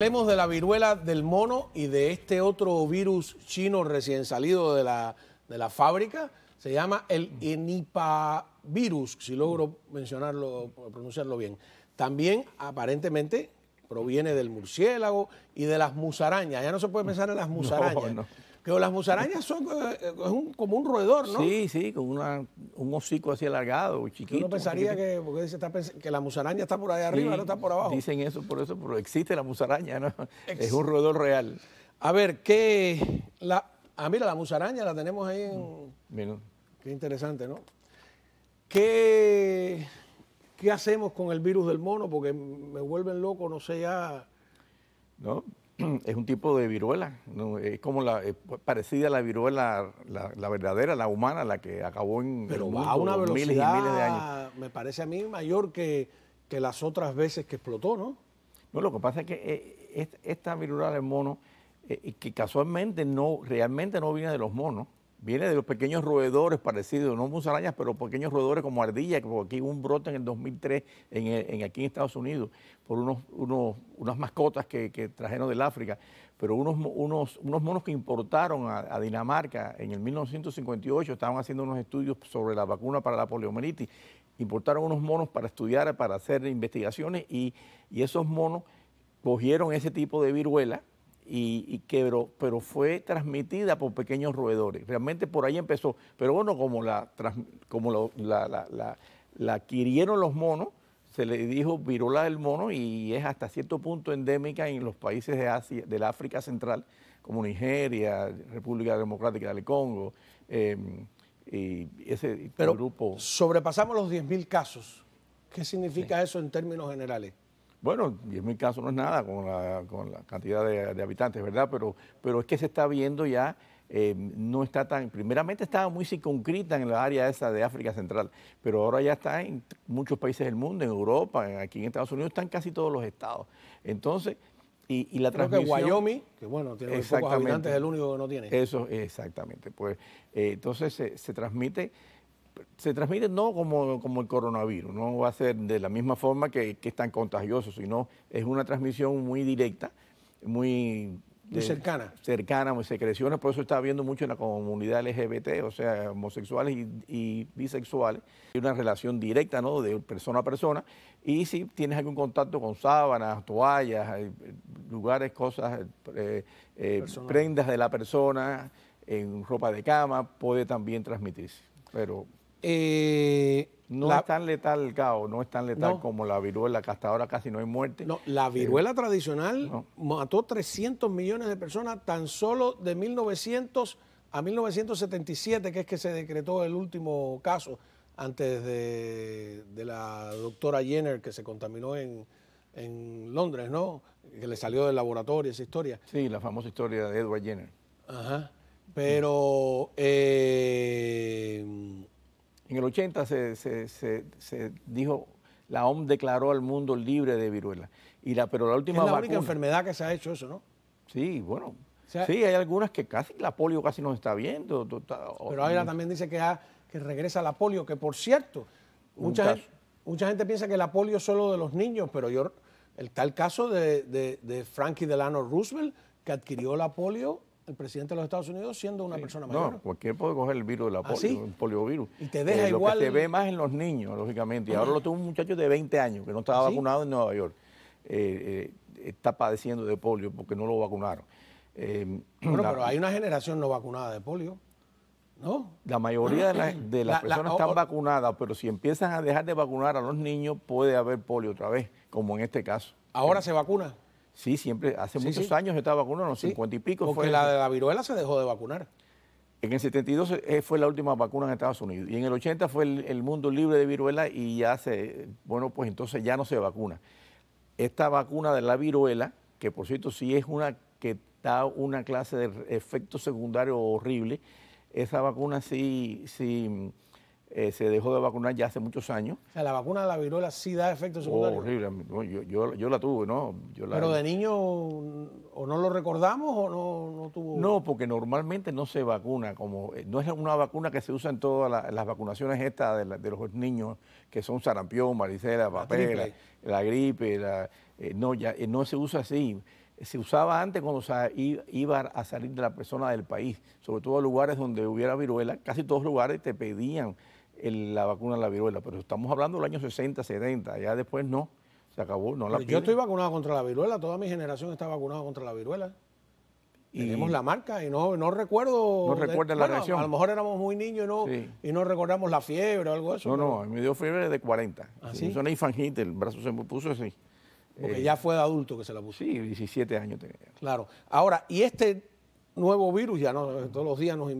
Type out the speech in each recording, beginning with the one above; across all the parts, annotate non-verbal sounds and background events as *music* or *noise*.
Hablemos de la viruela del mono y de este otro virus chino recién salido de la, de la fábrica. Se llama el enipavirus, si logro mencionarlo, pronunciarlo bien. También aparentemente proviene del murciélago y de las musarañas. Ya no se puede pensar en las *laughs* musarañas. Pero las musarañas son eh, eh, como un roedor, ¿no? Sí, sí, con un hocico así alargado, chiquito. Uno pensaría que, que la musaraña está por ahí arriba, no está por abajo. Dicen eso por eso, pero existe la musaraña, ¿no? es un roedor real. A ver, ¿qué? La, ah, mira, la musaraña la tenemos ahí en... Mm, qué interesante, ¿no? ¿Qué, ¿Qué hacemos con el virus del mono? Porque me vuelven loco, no sé ya... ¿No? *clears throat* es un tipo de viruela, es como la parecida a la viruela, la, verdadera, la humana, la que acabó en Pero a una velocidad, miles y miles de años. Me parece a mí mayor que, que, las otras veces que explotó, ¿no? No, lo que pasa es que eh, esta viruela del mono, eh, y que casualmente no, realmente no viene de los monos, viene de los pequeños roedores parecidos, no musarañas, pero pequeños roedores como ardilla, que aquí hubo un brote en el 2003 en, aquí en Estados Unidos por unos, unos unas mascotas que, trajeron del África, pero unos, unos, monos que importaron a, Dinamarca en el 1958, estaban haciendo unos estudios sobre la vacuna para la poliomielitis, importaron unos monos para estudiar, para hacer investigaciones y, y esos monos cogieron ese tipo de viruela y, y quebró, pero fue transmitida por pequeños roedores. Realmente por ahí empezó. Pero bueno, como la, como la, adquirieron los monos, se le dijo virola del mono y es hasta cierto punto endémica en los países de Asia, del África Central, como Nigeria, República Democrática del Congo, em, y ese Pero grupo. Sobrepasamos los 10.000 casos. ¿Qué significa eso en términos generales? Bueno, mi caso no es nada con la, cantidad de, habitantes, ¿verdad? Pero, pero es que se está viendo ya, eh, no está tan, primeramente estaba muy circuncrita en la área esa de África Central, pero ahora ya está en muchos países del mundo, en Europa, aquí en Estados Unidos, están casi todos los estados. Entonces, y, la Creo transmisión... que Wyoming, que bueno, tiene pocos habitantes, es el único que no tiene. Eso, exactamente. Pues eh, entonces se transmite se transmite no como, el coronavirus, no va a ser de la misma forma que, es tan contagioso, sino es una transmisión muy directa, muy... Eh, cercana. Cercana, muy secreciones, por eso está habiendo mucho en la comunidad LGBT, o sea, homosexuales y, bisexuales. Hay una relación directa, ¿no? De persona a persona. Y si tienes algún contacto con sábanas, toallas, eh, lugares, cosas, eh, prendas de la persona, en ropa de cama, puede también transmitirse. Pero eh, no es tan letal no es tan letal como la viruela, que hasta ahora casi no hay muerte. No, la eh, viruela tradicional mató 300 millones de personas tan solo de 1900 a 1977, que es que se decretó el último caso antes de, la doctora Jenner que se contaminó en, Londres, ¿no? Que le salió del laboratorio esa historia. Sí, la famosa historia de Edward Jenner. Ajá. Pero... Eh, en el 80 se, dijo, la OMS declaró al mundo libre de viruela. Y la, pero la última es la única enfermedad que se ha hecho eso, ¿no? Sí, bueno. sí, hay algunas que casi la polio casi nos está viendo. Pero ahora también dice que, que regresa la polio, que por cierto, mucha gente, mucha gente piensa que la polio es solo de los niños, pero yo, el tal caso de, de Frankie Delano Roosevelt, que adquirió la polio el presidente de los Estados Unidos siendo una persona mayor. No, cualquier puede coger el virus de la polio, el ah, poliovirus. Y te deja igual. Eh, lo que ve más en los niños, lógicamente. Y ahora lo tuvo un muchacho de 20 años que no estaba ¿Ah, vacunado en Nueva York. Eh, eh, está padeciendo de polio porque no lo vacunaron. Em, bueno, pero hay una generación no vacunada de polio. ¿No? La mayoría de, *clears throat* las personas están vacunadas, pero si empiezan a dejar de vacunar a los niños, puede haber polio otra vez, como en este caso. ¿Ahora se vacuna? Sí, siempre, hace muchos años estaba vacunado, en los cincuenta y pico. Porque la de la viruela se dejó de vacunar. En el 72 eh, fue la última vacuna en Estados Unidos y en el 80 fue el, mundo libre de viruela y ya se, bueno, pues entonces ya no se vacuna. Esta vacuna de la viruela, que por cierto sí es una que da una clase de efecto secundario horrible, esa vacuna sí, sí eh, se dejó de vacunar ya hace muchos años. O la vacuna de la viruela sí da efectos secundarios. horrible. yo, la tuve, ¿no? Pero de niño, ¿o no lo recordamos o no, no, tuvo.? No, porque normalmente no se vacuna, como eh, no es una vacuna que se usa en todas las vacunaciones estas de, los niños, que son sarampión, maricela, papel, la, gripe, eh, no, ya, no se usa así se usaba antes cuando iba a salir de la persona del país, sobre todo en lugares donde hubiera viruela, casi todos los lugares te pedían la vacuna de la viruela, pero estamos hablando del año 60, 70, ya después no, se acabó, no la Yo estoy vacunado contra la viruela, toda mi generación está vacunada contra la viruela. Y Tenemos la marca y no, no recuerdo. No recuerda la A lo mejor éramos muy niños y no, y no recordamos la fiebre o algo eso. No, no, me dio fiebre de 40. ¿Ah, sí? una el brazo se me puso así. Porque eh, ya fue de adulto que se la puso. Sí, 17 años tenía. Claro. Ahora, y este nuevo virus, ya no, todos los días nos,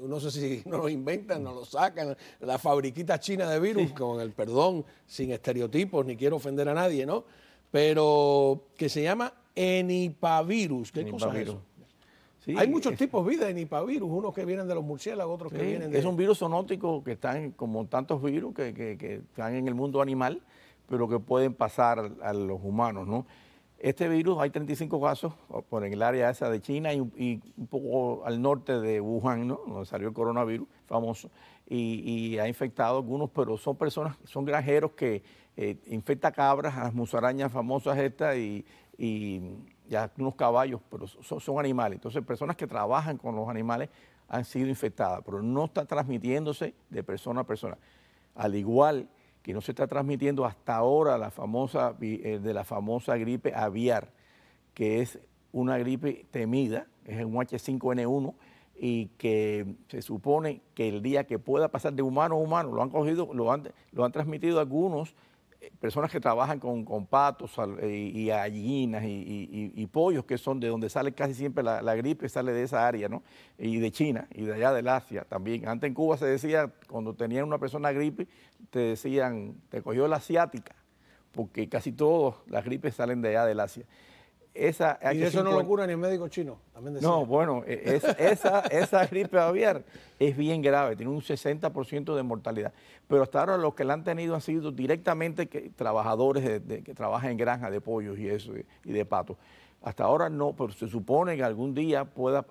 no, sé si *laughs* nos lo inventan, nos lo sacan, la fabriquita china de virus, con el perdón, sin estereotipos, ni quiero ofender a nadie, ¿no? Pero que se llama enipavirus. ¿Qué cosa es Hay muchos tipos de vida de nipavirus, unos que vienen de los murciélagos, otros que vienen de... Es un virus zoonótico que están, como tantos virus que, que, que, están en el mundo animal, pero que pueden pasar a los humanos, ¿no? Este virus, hay 35 casos por el área esa de China y, un poco al norte de Wuhan, ¿no? donde salió el coronavirus famoso, y, ha infectado algunos, pero son personas, son granjeros que eh, infecta cabras, las musarañas famosas estas y, y, unos caballos, pero son, son animales. Entonces, personas que trabajan con los animales han sido infectadas, pero no está transmitiéndose de persona a persona. Al igual que no se está transmitiendo hasta ahora la famosa, eh, de la famosa gripe aviar, que es una gripe temida, es un H5N1, y que se supone que el día que pueda pasar de humano a humano, lo han cogido, lo lo han transmitido algunos personas que trabajan con, patos eh, y, gallinas y, pollos, que son de donde sale casi siempre la, la, gripe, sale de esa área, ¿no? Y de China y de allá del Asia también. Antes en Cuba se decía, cuando tenían una persona gripe, te decían, te cogió la asiática, porque casi todas las gripes salen de allá del Asia y eso no lo cura ni el médico chino, No, bueno, esa, gripe aviar es bien grave, tiene un 60% de mortalidad. Pero hasta ahora los que la han tenido han sido directamente trabajadores que trabajan en granjas de pollos y eso y de patos. Hasta ahora no, pero se supone que algún día pueda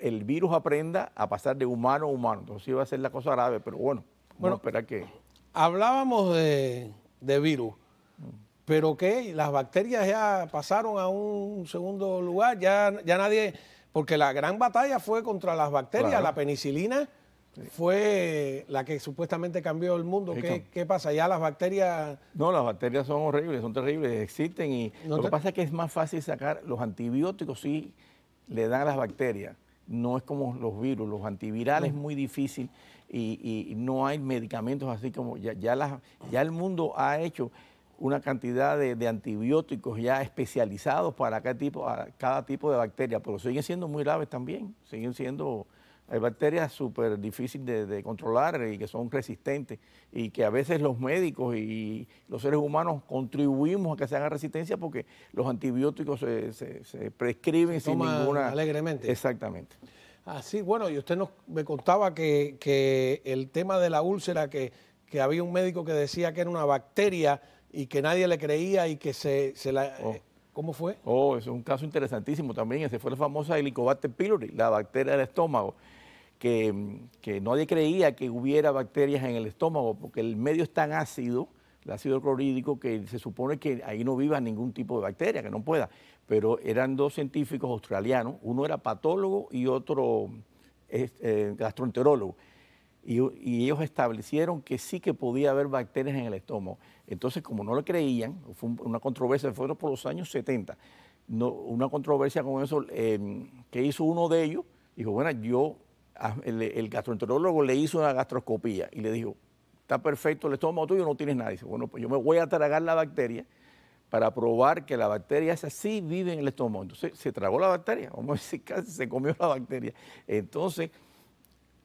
el virus aprenda a pasar de humano a humano. Entonces iba a ser la cosa grave, pero bueno, bueno, espera que... Hablábamos de virus. Pero que las bacterias ya pasaron a un segundo lugar, ya, ya nadie, porque la gran batalla fue contra las bacterias, la penicilina fue la que supuestamente cambió el mundo. ¿Qué, pasa? Ya las bacterias... No, las bacterias son horribles, son terribles, existen y lo que pasa es que es más fácil sacar los antibióticos, sí, le dan a las bacterias. No es como los virus, los antivirales es muy difícil y, y, no hay medicamentos así como ya, ya el mundo ha hecho una cantidad de, antibióticos ya especializados para cada tipo, cada tipo de bacteria, pero siguen siendo muy graves también, siguen siendo hay bacterias súper difíciles de, controlar y que son resistentes y que a veces los médicos y los seres humanos contribuimos a que se haga resistencia porque los antibióticos se, prescriben sin ninguna... Alegremente. Exactamente. Así, bueno, y usted nos, me contaba que, el tema de la úlcera, que había un médico que decía que era una bacteria y que nadie le creía y que se, la... Oh. Eh, ¿Cómo fue? Oh, es un caso interesantísimo también. Ese fue la famosa Helicobacter pylori, la bacteria del estómago, que, nadie creía que hubiera bacterias en el estómago porque el medio es tan ácido, el ácido clorhídrico, que se supone que ahí no viva ningún tipo de bacteria, que no pueda. Pero eran dos científicos australianos, uno era patólogo y otro eh, gastroenterólogo y, ellos establecieron que sí que podía haber bacterias en el estómago. Entonces, como no lo creían, fue una controversia, fueron por los años 70, no, una controversia con eso eh, que hizo uno de ellos, dijo, bueno, yo, el, gastroenterólogo le hizo una gastroscopía y le dijo, está perfecto el estómago tuyo, no tienes nada. dice, bueno, pues yo me voy a tragar la bacteria para probar que la bacteria esa sí vive en el estómago. Entonces, se tragó la bacteria, vamos a decir, *laughs* casi se comió la bacteria. Entonces,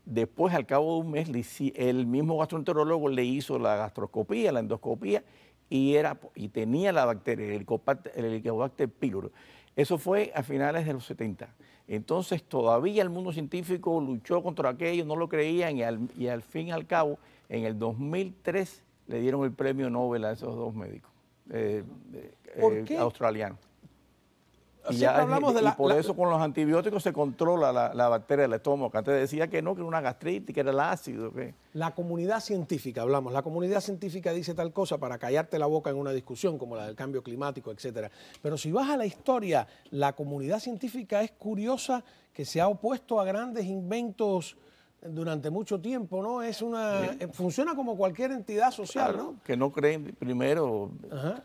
Después, al cabo de un mes, el mismo gastroenterólogo le hizo la gastroscopía, la endoscopía, y, era, y tenía la bacteria, el Helicobacter, el Eso fue a finales de los 70. Entonces, todavía el mundo científico luchó contra aquello, no lo creían, y al, fin y al cabo, en el 2003 le dieron el premio Nobel a esos dos médicos eh, eh, australianos por eso con los antibióticos se controla la, bacteria del estómago. Antes decía que no, que era una gastritis, que era el ácido. Que... La comunidad científica, hablamos, la comunidad científica dice tal cosa para callarte la boca en una discusión como la del cambio climático, etcétera. Pero si vas a la historia, la comunidad científica es curiosa que se ha opuesto a grandes inventos durante mucho tiempo, ¿no? Es una eh, funciona como cualquier entidad social, ¿no? Que no creen primero,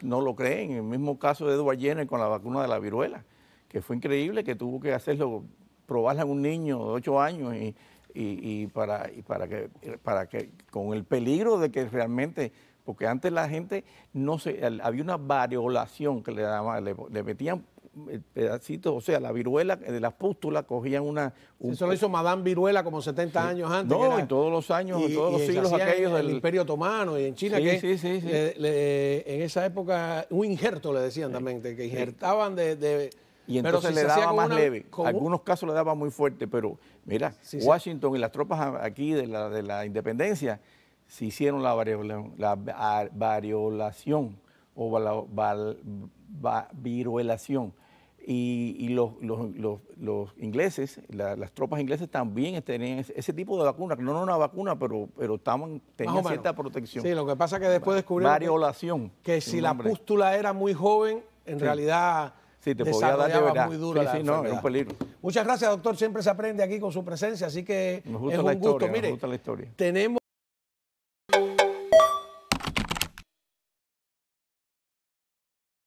no lo creen. En el mismo caso de Edward Jenner con la vacuna de la viruela que fue increíble, que tuvo que hacerlo, probarla a un niño de ocho años y, para, para, que, para que, con el peligro de que realmente, porque antes la gente no se, había una variolación que le le, metían eh, pedacitos, o sea, la viruela, de eh, las pústulas cogían una... Eso lo hizo Madame Viruela como 70 años antes. No, en todos los años, en todos los siglos aquellos del... Imperio Otomano y en China, sí, que sí, en esa época un injerto le decían eh, también, que injertaban de y entonces le daba más leve. Algunos casos le daba muy fuerte, pero mira, Washington y las tropas aquí de la, de la independencia se hicieron la, variolación, la variolación o la, viruelación. Y, los, ingleses, las tropas inglesas también tenían ese, tipo de vacuna, no era una vacuna, pero, pero estaban, tenían cierta protección. Sí, lo que pasa es que después descubrieron que, si la pústula era muy joven, en realidad Sí, te podía dar de verdad. Muy duro sí, no, es un peligro. Muchas gracias, doctor. Siempre se aprende aquí con su presencia, así que nos gusta es un la historia, gusto. Mire, nos gusta la historia. tenemos